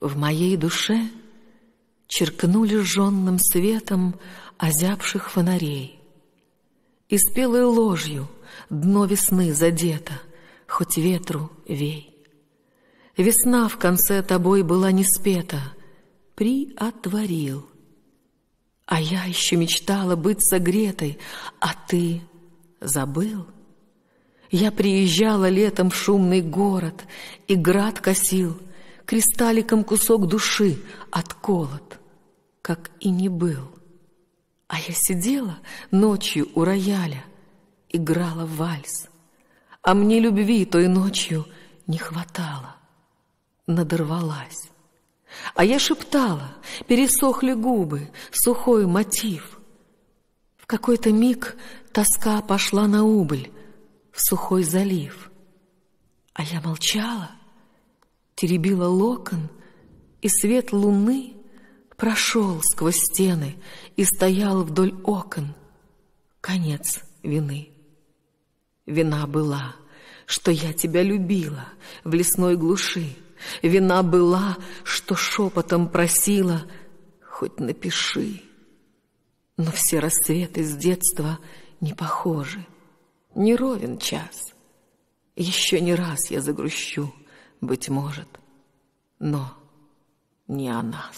В моей душе черкнули жженным светом озябших фонарей. И спелой ложью дно весны задето, хоть ветру вей. Весна в конце тобой была не спета, приотворил. А я еще мечтала быть согретой, а ты забыл? Я приезжала летом в шумный город и град косил — кристалликом кусок души, отколот, как и не был. А я сидела ночью у рояля, играла вальс, а мне любви той ночью не хватало, надорвалась. А я шептала, пересохли губы, сухой мотив. В какой-то миг тоска пошла на убыль, в сухой залив. А я молчала — теребила локон, и свет луны прошел сквозь стены и стоял вдоль окон. Конец вины. Вина была, что я тебя любила в лесной глуши. Вина была, что шепотом просила, хоть напиши. Но все рассветы с детства не похожи. Не ровен час. Еще не раз я загрущу быть может, но не о нас.